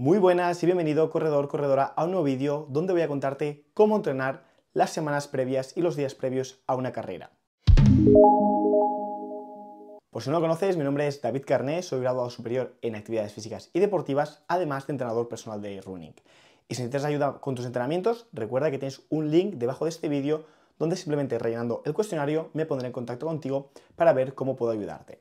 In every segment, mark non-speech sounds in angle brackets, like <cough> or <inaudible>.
Muy buenas y bienvenido corredor, corredora a un nuevo vídeo donde voy a contarte cómo entrenar las semanas previas y los días previos a una carrera. Por si no lo conoces, mi nombre es David Carné, soy graduado superior en actividades físicas y deportivas, además de entrenador personal de running. Y si necesitas ayuda con tus entrenamientos, recuerda que tienes un link debajo de este vídeo donde simplemente rellenando el cuestionario me pondré en contacto contigo para ver cómo puedo ayudarte.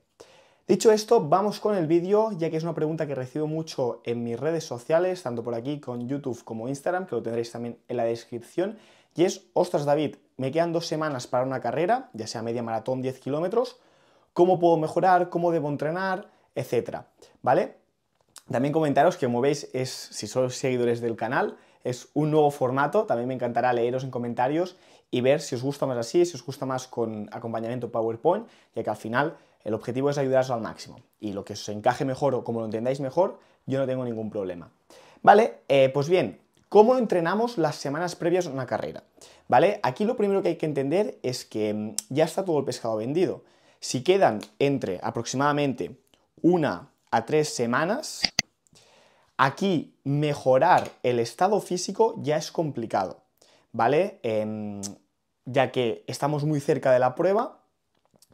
Dicho esto, vamos con el vídeo, ya que es una pregunta que recibo mucho en mis redes sociales, tanto por aquí con YouTube como Instagram, que lo tendréis también en la descripción, y es, ostras David, me quedan dos semanas para una carrera, ya sea media maratón, 10 kilómetros, ¿cómo puedo mejorar? ¿Cómo debo entrenar? Etcétera, ¿vale? También comentaros que, como veis, es, si sois seguidores del canal, es un nuevo formato, también me encantará leeros en comentarios y ver si os gusta más así, si os gusta más con acompañamiento PowerPoint, ya que al final el objetivo es ayudaros al máximo y lo que os encaje mejor o como lo entendáis mejor, yo no tengo ningún problema. Vale, eh, pues bien, ¿cómo entrenamos las semanas previas a una carrera? Vale, aquí lo primero que hay que entender es que mm, ya está todo el pescado vendido. Si quedan entre aproximadamente una a tres semanas, aquí mejorar el estado físico ya es complicado, ¿vale? Em, ya que estamos muy cerca de la prueba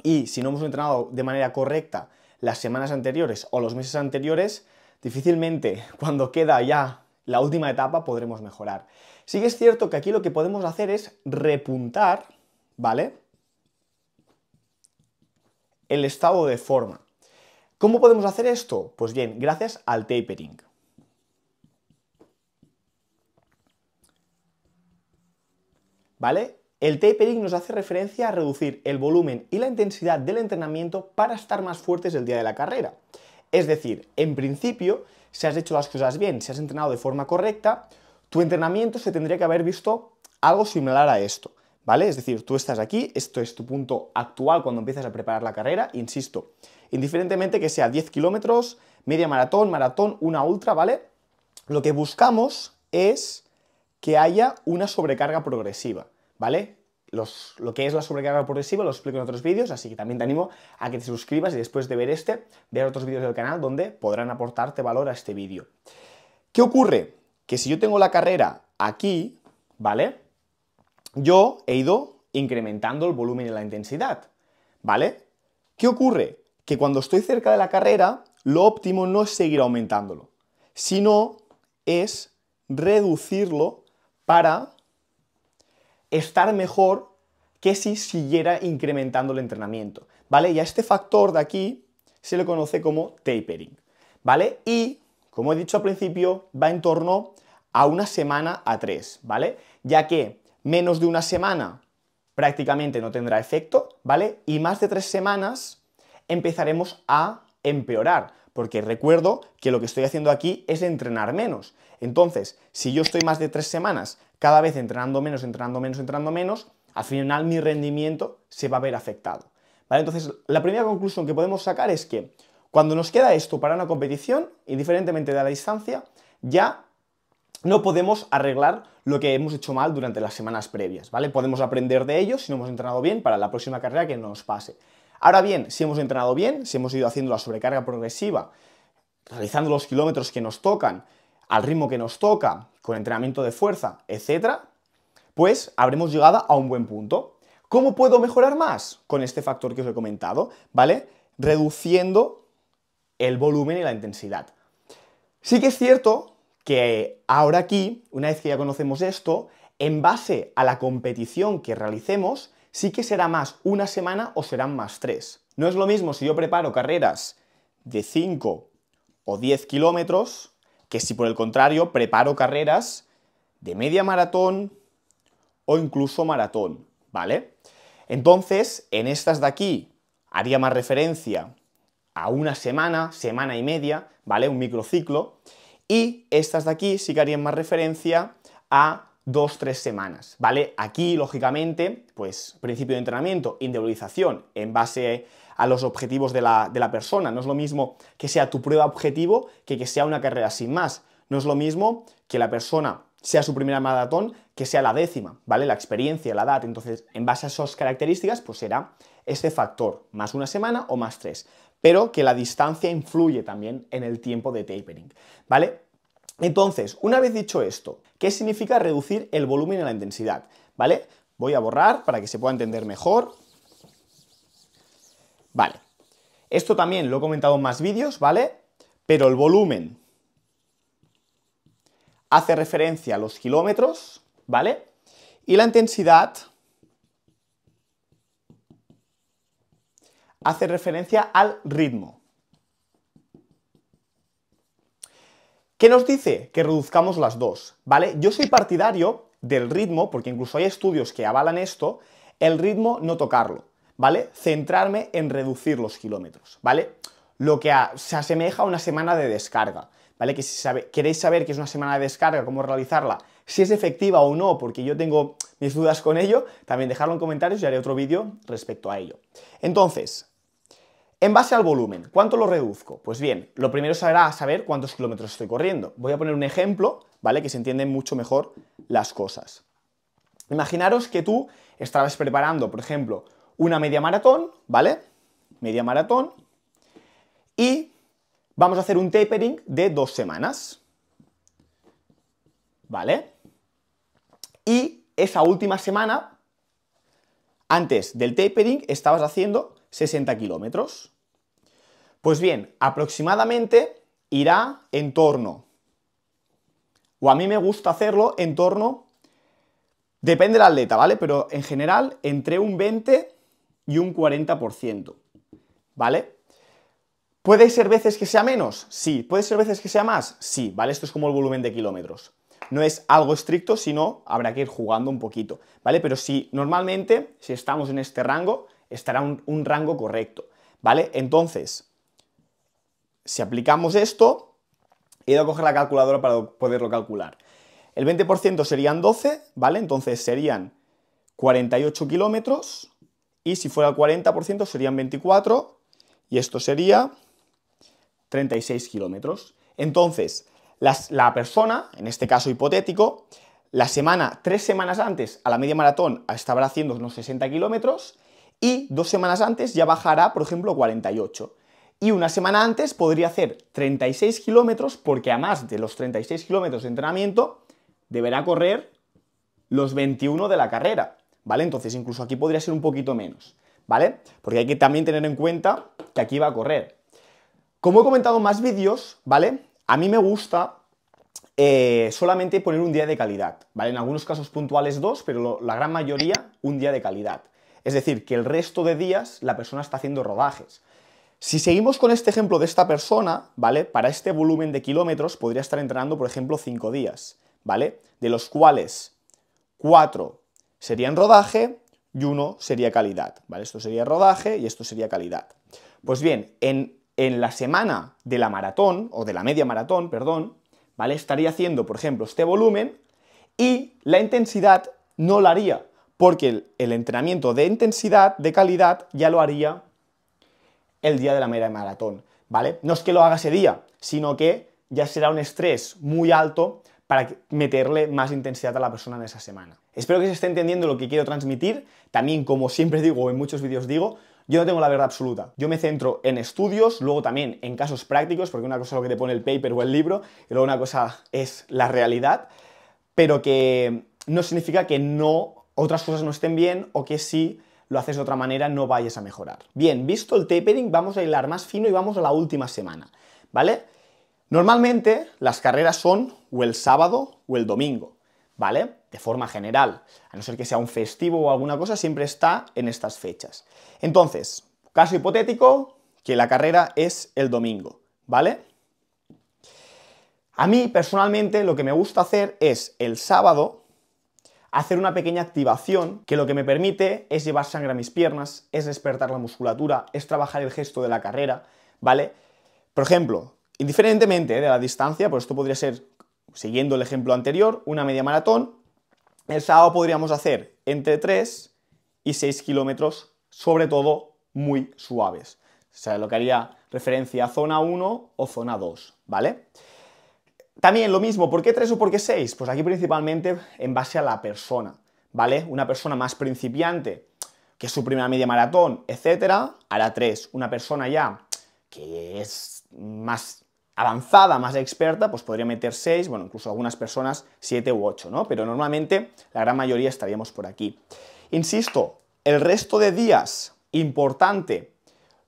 y si no hemos entrenado de manera correcta las semanas anteriores o los meses anteriores, difícilmente <laughs> cuando queda ya la última etapa podremos mejorar. Sí que es cierto que aquí lo que podemos hacer es repuntar, ¿vale? El estado de forma. ¿Cómo podemos hacer esto? Pues bien, gracias al tapering. ¿Vale? El tapering nos hace referencia a reducir el volumen y la intensidad del entrenamiento para estar más fuertes el día de la carrera. Es decir, en principio, si has hecho las cosas bien, si has entrenado de forma correcta, tu entrenamiento se tendría que haber visto algo similar a esto, ¿vale? Es decir, tú estás aquí, esto es tu punto actual cuando empiezas a preparar la carrera, insisto, indiferentemente que sea 10 kilómetros, media maratón, maratón, una ultra, ¿vale? Lo que buscamos es que haya una sobrecarga progresiva. ¿vale? lo que es la sobrecarga progresiva lo explico en otros vídeos, así que también te animo a que te suscribas y después de ver este, ver otros vídeos del canal donde podrán aportarte valor a este vídeo. ¿Qué ocurre? Que si yo tengo la carrera aquí, ¿vale? Yo he ido incrementando el volumen y la intensidad, ¿vale? ¿Qué ocurre? Que cuando estoy cerca de la carrera, lo óptimo no es seguir aumentándolo, sino es reducirlo para estar mejor que si siguiera incrementando el entrenamiento, ¿vale? Y a este factor de aquí se le conoce como tapering, ¿vale? Y, como he dicho al principio, va en torno a una semana a tres, ¿vale? Ya que menos de una semana prácticamente no tendrá efecto, ¿vale? Y más de tres semanas empezaremos a empeorar, porque recuerdo que lo que estoy haciendo aquí es entrenar menos. Entonces, si yo estoy más de tres semanas cada vez entrenando menos, entrenando menos, entrenando menos, al final mi rendimiento se va a ver afectado. Entonces, la primera conclusión que podemos sacar es que cuando nos queda esto para una competición, indiferentemente de la distancia, ya no podemos arreglar lo que hemos hecho mal durante las semanas previas, ¿vale? Podemos aprender de ello si no hemos entrenado bien para la próxima carrera que nos pase. Ahora bien, si hemos entrenado bien, si hemos ido haciendo la sobrecarga progresiva, realizando los kilómetros que nos tocan, al ritmo que nos toca, con entrenamiento de fuerza, etc., pues habremos llegado a un buen punto. ¿Cómo puedo mejorar más? Con este factor que os he comentado, ¿vale? Reduciendo el volumen y la intensidad. Sí que es cierto que ahora aquí, una vez que ya conocemos esto, en base a la competición que realicemos, sí que será más una semana o serán más tres. No es lo mismo si yo preparo carreras de 5 o 10 kilómetros que si por el contrario preparo carreras de media maratón o incluso maratón, ¿vale? Entonces, en estas de aquí haría más referencia a una semana, semana y media, ¿vale? Un microciclo. Y estas de aquí sí que harían más referencia a dos, tres semanas, ¿vale? Aquí, lógicamente, pues principio de entrenamiento, individualización en base a los objetivos de la, de la persona. No es lo mismo que sea tu prueba objetivo que que sea una carrera sin más. No es lo mismo que la persona sea su primera maratón que sea la décima, ¿vale? La experiencia, la edad. Entonces, en base a esas características, pues será este factor, más una semana o más tres. Pero que la distancia influye también en el tiempo de tapering, ¿vale? Entonces, una vez dicho esto, ¿qué significa reducir el volumen y la intensidad? ¿Vale? Voy a borrar para que se pueda entender mejor. Vale. Esto también lo he comentado en más vídeos, ¿vale? Pero el volumen hace referencia a los kilómetros, ¿vale? Y la intensidad hace referencia al ritmo. ¿Qué nos dice? Que reduzcamos las dos, ¿vale? Yo soy partidario del ritmo, porque incluso hay estudios que avalan esto, el ritmo no tocarlo, ¿vale? Centrarme en reducir los kilómetros, ¿vale? Lo que se asemeja a una semana de descarga, ¿vale? Que si queréis saber qué es una semana de descarga, cómo realizarla, si es efectiva o no, porque yo tengo mis dudas con ello, también dejadlo en comentarios y haré otro vídeo respecto a ello. Entonces, en base al volumen, ¿cuánto lo reduzco? Pues bien, lo primero será saber cuántos kilómetros estoy corriendo. Voy a poner un ejemplo, ¿vale? Que se entienden mucho mejor las cosas. Imaginaros que tú estabas preparando, por ejemplo, una media maratón, ¿vale? Media maratón. Y vamos a hacer un tapering de dos semanas. ¿Vale? Y esa última semana, antes del tapering, estabas haciendo 60 kilómetros. Pues bien, aproximadamente irá en torno, o a mí me gusta hacerlo en torno, depende del atleta, ¿vale? Pero en general entre un 20 y un 40%, ¿vale? ¿Puede ser veces que sea menos? Sí. ¿Puede ser veces que sea más? Sí, ¿vale? Esto es como el volumen de kilómetros. No es algo estricto, sino habrá que ir jugando un poquito, ¿vale? Pero si normalmente, si estamos en este rango, estará un, rango correcto, ¿vale? Entonces, si aplicamos esto, he ido a coger la calculadora para poderlo calcular. El 20% serían 12, ¿vale? Entonces serían 48 kilómetros y si fuera el 40% serían 24 y esto sería 36 kilómetros. Entonces, la persona, en este caso hipotético, la semana, tres semanas antes a la media maratón estaba haciendo unos 60 kilómetros y dos semanas antes ya bajará, por ejemplo, 48. Y una semana antes podría hacer 36 kilómetros porque a más de los 36 kilómetros de entrenamiento deberá correr los 21 de la carrera, ¿vale? Entonces incluso aquí podría ser un poquito menos, ¿vale? Porque hay que también tener en cuenta que aquí va a correr. Como he comentado en más vídeos, ¿vale? A mí me gusta eh, solamente poner un día de calidad, ¿vale? En algunos casos puntuales dos, pero la gran mayoría un día de calidad. Es decir, que el resto de días la persona está haciendo rodajes. Si seguimos con este ejemplo de esta persona, ¿vale? Para este volumen de kilómetros podría estar entrenando, por ejemplo, 5 días, ¿vale? De los cuales cuatro serían rodaje y uno sería calidad, ¿vale? Esto sería rodaje y esto sería calidad. Pues bien, en, en la semana de la maratón, o de la media maratón, perdón, ¿vale? Estaría haciendo, por ejemplo, este volumen y la intensidad no la haría, porque el, entrenamiento de intensidad, de calidad, ya lo haría el día de la mera maratón, ¿vale? No es que lo haga ese día, sino que ya será un estrés muy alto para meterle más intensidad a la persona en esa semana. Espero que se esté entendiendo lo que quiero transmitir. También, como siempre digo, en muchos vídeos digo, yo no tengo la verdad absoluta. Yo me centro en estudios, luego también en casos prácticos, porque una cosa es lo que te pone el paper o el libro, y luego una cosa es la realidad, pero que no significa que no otras cosas no estén bien o que si lo haces de otra manera no vayas a mejorar. Bien, visto el tapering, vamos a hilar más fino y vamos a la última semana, ¿vale? Normalmente las carreras son o el sábado o el domingo, ¿vale? De forma general, a no ser que sea un festivo o alguna cosa, siempre está en estas fechas. Entonces, caso hipotético, que la carrera es el domingo, ¿vale? A mí personalmente lo que me gusta hacer es el sábado hacer una pequeña activación que lo que me permite es llevar sangre a mis piernas, es despertar la musculatura, es trabajar el gesto de la carrera, ¿vale? Por ejemplo, indiferentemente ¿eh? de la distancia, pues esto podría ser, siguiendo el ejemplo anterior, una media maratón, el sábado podríamos hacer entre 3 y 6 kilómetros, sobre todo muy suaves. O sea, lo que haría referencia a zona 1 o zona 2, ¿vale? También lo mismo, ¿por qué 3 o por qué 6? Pues aquí principalmente en base a la persona, ¿vale? Una persona más principiante, que su primera media maratón, etcétera, hará 3. Una persona ya que es más avanzada, más experta, pues podría meter 6, bueno, incluso algunas personas 7 u 8, ¿no? Pero normalmente la gran mayoría estaríamos por aquí. Insisto, el resto de días, importante,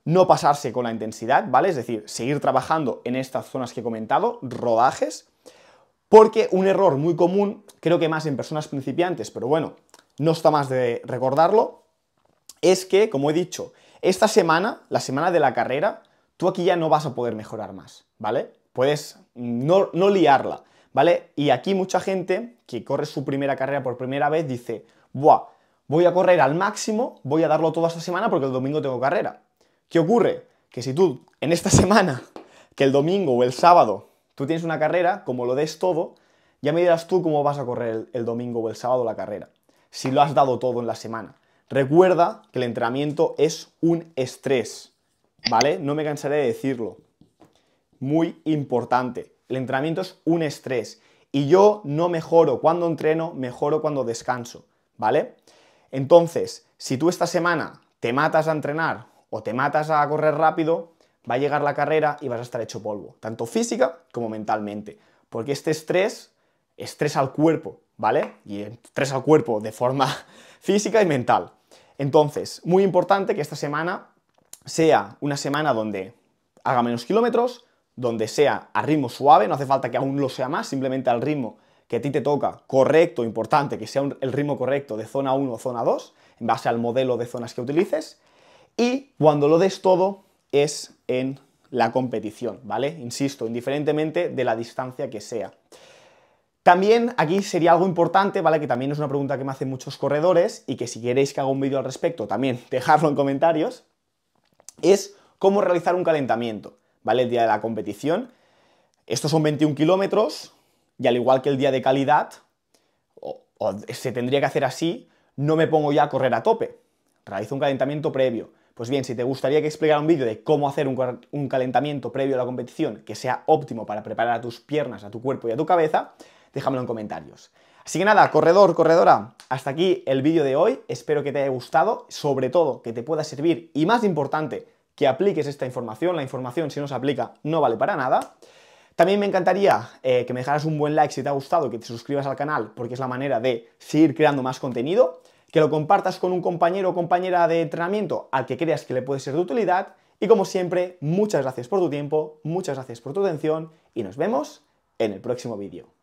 no pasarse con la intensidad, ¿vale? Es decir, seguir trabajando en estas zonas que he comentado, rodajes, porque un error muy común, creo que más en personas principiantes, pero bueno, no está más de recordarlo, es que, como he dicho, esta semana, la semana de la carrera, tú aquí ya no vas a poder mejorar más, ¿vale? Puedes no, liarla, ¿vale? Y aquí mucha gente que corre su primera carrera por primera vez dice, ¡buah! Voy a correr al máximo, voy a darlo todo esta semana porque el domingo tengo carrera. ¿Qué ocurre? Que si tú en esta semana, que el domingo o el sábado, tú tienes una carrera, como lo des todo, ya me dirás tú cómo vas a correr el, domingo o el sábado la carrera, si lo has dado todo en la semana. Recuerda que el entrenamiento es un estrés, ¿vale? No me cansaré de decirlo. Muy importante. El entrenamiento es un estrés y yo no mejoro cuando entreno, mejoro cuando descanso, ¿vale? Entonces, si tú esta semana te matas a entrenar o te matas a correr rápido, va a llegar la carrera y vas a estar hecho polvo, tanto física como mentalmente, porque este estrés estrés al cuerpo, ¿vale? Y estresa al cuerpo de forma <laughs> física y mental. Entonces, muy importante que esta semana sea una semana donde haga menos kilómetros, donde sea a ritmo suave, no hace falta que aún lo sea más, simplemente al ritmo que a ti te toca, correcto, importante, que sea el ritmo correcto de zona 1 o zona 2, en base al modelo de zonas que utilices, y cuando lo des todo es en la competición, ¿vale? Insisto, indiferentemente de la distancia que sea. También aquí sería algo importante, ¿vale? Que también es una pregunta que me hacen muchos corredores y que si queréis que haga un vídeo al respecto, también <laughs> dejadlo en comentarios, es cómo realizar un calentamiento, ¿vale? El día de la competición. Estos son 21 kilómetros y al igual que el día de calidad, o, o se tendría que hacer así, no me pongo ya a correr a tope. Realizo un calentamiento previo. Pues bien, si te gustaría que explicara un vídeo de cómo hacer un, calentamiento previo a la competición que sea óptimo para preparar a tus piernas, a tu cuerpo y a tu cabeza, déjamelo en comentarios. Así que nada, corredor, corredora, hasta aquí el vídeo de hoy. Espero que te haya gustado, sobre todo que te pueda servir y más importante, que apliques esta información. La información si no se aplica no vale para nada. También me encantaría eh, que me dejaras un buen like si te ha gustado, que te suscribas al canal porque es la manera de seguir creando más contenido que lo compartas con un compañero o compañera de entrenamiento al que creas que le puede ser de utilidad. Y como siempre, muchas gracias por tu tiempo, muchas gracias por tu atención y nos vemos en el próximo vídeo.